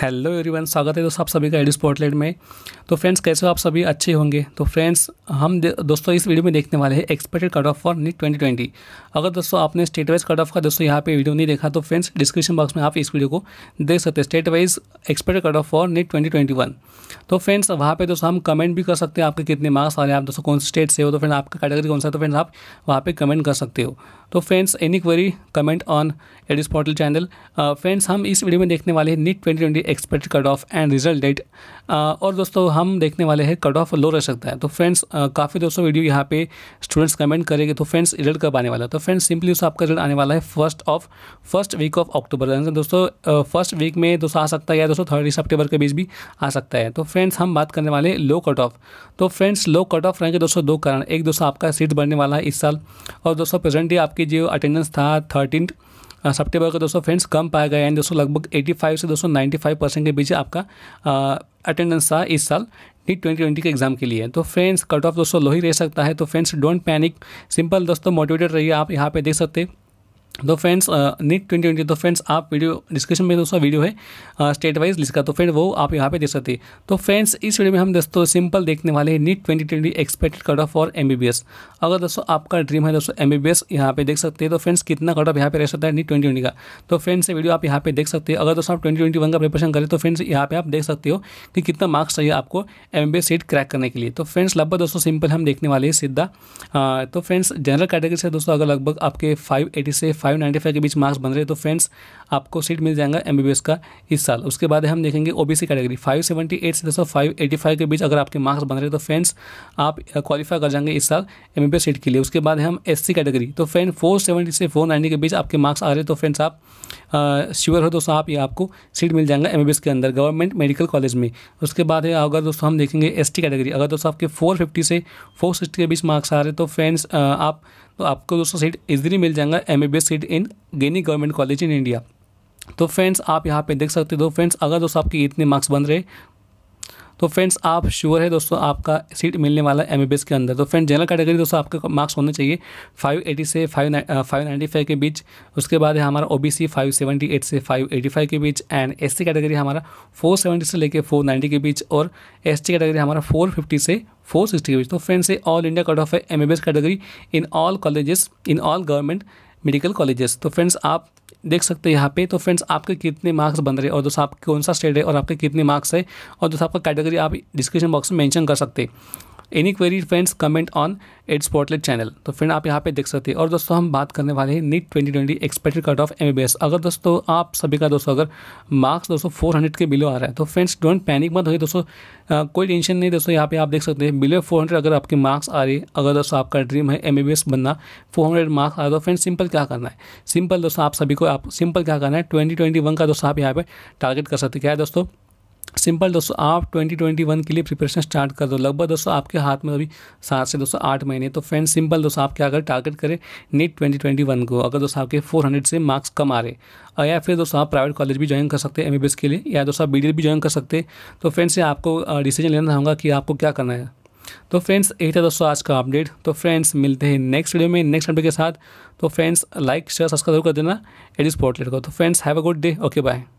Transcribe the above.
hello everyone स्वागत है दोस्तों आप सभी का एडी स्पॉटलाइट में तो फ्रेंड्स कैसे हो आप सभी अच्छे होंगे तो फ्रेंड्स हम दोस्तों इस वीडियो में देखने वाले हैं expected cut off for NEET 2020 अगर दोस्तों आपने स्टेट वाइज कट ऑफ का दोस्तों यहाँ पे वीडियो नहीं देखा तो फ्रेंड्स डिस्क्रिप्शन बॉक्स में आप इस वीडियो को देख सकते हैं state wise expected cut off for NEET twenty तो फ्रेंड्स वहाँ पर दोस्तों हम कमेंट भी कर सकते हैं आपके कितने मार्क्स आ रहे हैं आप दोस्तों कौन स्टेट से हो तो फ्रेंड आपका कैटेगरी कौन सा है तो फ्रेंड्स आप वहाँ पर कमेंट कर सकते हो तो friends any query comment on एडिस पोर्टल चैनल फ्रेंड्स हम इस वीडियो में देखने वाले हैं NEET twenty expected cut off and result date और दोस्तों हम देखने वाले हैं कट ऑफ लो रह सकता है तो फ्रेंड्स uh, काफ़ी दोस्तों वीडियो यहाँ पे स्टूडेंट्स कमेंट करेंगे तो फ्रेंड्स रिजल्ट कब आने वाला है तो फ्रेंड्स सिंपली उस आपका रिजल्ट आने वाला है first of first week of October दोस्तों फर्स्ट uh, वीक में दोस्तों आ सकता है या दोस्तों थर्टी सेप्टेबर के बीच भी आ सकता है तो फ्रेंड्स हम बात करने वाले लो कट ऑफ तो फ्रेंड्स लो कट ऑफ रहेंगे दोस्तों दो कारण एक दोस्तों आपका सीट बढ़ने वाला है इस साल और दोस्तों प्रेजेंटली आपकी जो अटेंडेंस था थर्टीन सप्टेबर का दोस्तों फ्रेंड्स कम पाया गया एंड दोस्तों लगभग 85 से दोस्तों 95 परसेंट के बीच आपका अटेंडेंस था इस साल नीट ट्वेंटी ट्वेंटी के एग्जाम के लिए तो फ्रेंड्स कट ऑफ दोस्तों लो ही रह सकता है तो फ्रेंड्स डोंट पैनिक सिंपल दोस्तों मोटिवेटेड रहिए आप यहाँ पे देख सकते हैं तो फ्रेंड्स नीट ट्वेंटी ट्वेंटी तो फ्रेंड्स आप वीडियो डिस्क्रिप्शन में दोस्तों वीडियो है स्टेट वाइज लिस्ट का तो फ्रेंड वो आप यहाँ पे देख सकते हैं तो फ्रेंड्स इस वीडियो में हम दोस्तों सिंपल देखने वाले हैं NEET twenty twenty expected cut off for M अगर दोस्तों आपका ड्रीम है दोस्तों एम बी यहाँ पे देख सकते हैं तो फ्रेंड्स कितना कट ऑफ यहाँ पे रह सकता है नीट ट्वेंटी ट्वेंटी का तो फ्रेंड्स ये वीडियो आप यहाँ पे देख सकते हैं अगर दोस्तों आप ट्वेंटी ट्वेंटी वन का प्रिपरेशन करें तो फ्रेंड्स यहाँ पे आप देख सकते हो कि कितना मार्क्स चाहिए आपको एम बी सीट क्रैक करने के लिए तो फ्रेंड्स लगभग दोस्तों सिंपल हम देखने वाले हैं सीधा तो फ्रेंड्स जनरल कैटेगरी से दोस्तों अगर लगभग आपके फाइव एटी से फाइव नाइन्टी फाइव के बीच मार्क्स बन रहे हैं तो फ्रेंड्स आपको सीट मिल जाएगा एम बी बी एस का इस साल उसके बाद हम देखेंगे O B C category five seventy eight से दो फाइव एटी फाइव के बीच अगर आपके मार्क्स बन रहे तो फ्रेंड्स आप क्वालिफाई कर जाएंगे इस साल एम बी एस सीट के लिए उसके बाद हम एस सी कैटेगरी तो फ्रेंड फोर सेवेंटी से फोर नाइन्टी के बीच आपके मार्क्स आ रहे तो फ्रेंड्स आप श्योर हो दोस्तों आप ये आपको सीट मिल जाएगा एम बी के अंदर गवर्नमेंट मेडिकल कॉलेज में उसके बाद अगर दोस्तों हम देखेंगे एस टी कैटेगरी अगर दोस्तों आपके फोर फिफ्टी से फोर सिक्सटी के बीच मार्क्स आ रहे तो फ्रेंड्स आप तो आपको दोस्तों सीट इजिली मिल जाएगा M B seat in any government college in India तो फ्रेंड्स आप यहाँ पे देख सकते हो फ्रेंड्स अगर दोस्तों आपके इतने मार्क्स बन रहे तो फ्रेंड्स आप श्योर है दोस्तों आपका सीट मिलने वाला है एम के अंदर तो फ्रेंड जनरल कैटेगरी दोस्तों आपका मार्क्स होने चाहिए फाइव एटी से फाइव फाइव नाइन्टी फाइव के बीच उसके बाद है हमारा O B C five seventy eight से फाइव एटी फाइव के बीच एंड एस सी कैटेगरी हमारा फोर सेवेंटी से लेकर फोर नाइन्टी के बीच और एस टी कैटेगरी हमारा फोर फिफ्टी से फोर सिक्सटी के बीच तो friends all India cut off है M category in all colleges in all government medical colleges तो फ्रेंड्स आप देख सकते हैं यहाँ पे तो फ्रेंड्स आपके कितने मार्क्स बन रहे हैं और दोस्तों आप कौन सा स्टेट है और आपके कितने मार्क्स है और दोस्तों आपका कैटेगरी आप डिस्क्रिप्शन बॉक्स में मेंशन कर सकते हैं any query friends comment on its स्पॉटलेट चैनल तो फ्रेंड आप यहाँ पे देख सकते हैं और दोस्तों हम बात करने वाले हैं NEET 2020 expected cut off M अगर दोस्तों आप सभी का दोस्तों अगर मार्क्स दोस्तों 400 के बिलो आ रहा है तो फ्रेंड्स डोंट पैनिक मत हो दोस्तों आ, कोई टेंशन नहीं दोस्तों यहाँ पे आप देख सकते हैं बिलो 400 अगर आपके मार्क्स आ रही है अगर दोस्तों आपका ड्रीम है एम बनना फोर मार्क्स आ रहा तो फ्रेंड सिंपल क्या करना है सिंपल दोस्तों आप सभी को आप सिंपल क्या करना है ट्वेंटी का दोस्तों आप यहाँ पर टारगेट कर सकते क्या है दोस्तों सिंपल दोस्तों आप 2021 के लिए प्रिपरेशन स्टार्ट कर दो लगभग दोस्तों आपके हाथ में अभी सात से दोस्तों आठ महीने तो फ्रेंड सिंपल दोस्तों आप क्या अगर टारगेट करें नीट 2021 को अगर दोस्तों आपके 400 से मार्क्स कम आ रहे या फिर दोस्तों आप प्राइवेट कॉलेज भी ज्वाइन कर सकते हैं एम के लिए या दोस्तों आप बी भी ज्वाइन कर सकते हैं तो फ्रेंड से आपको डिसीजन लेना चाहूँगा कि आपको क्या करना है तो फ्रेंड्स यही था दोस्तों आज का अपडेट तो फ्रेंड्स मिलते हैं नेक्स्ट वीडियो में नेक्स्ट अपडेट के साथ तो फ्रेंड्स लाइक शेयर सब्सक्राइब कर देना एडिस पोर्टलेट को तो friends have a good day okay bye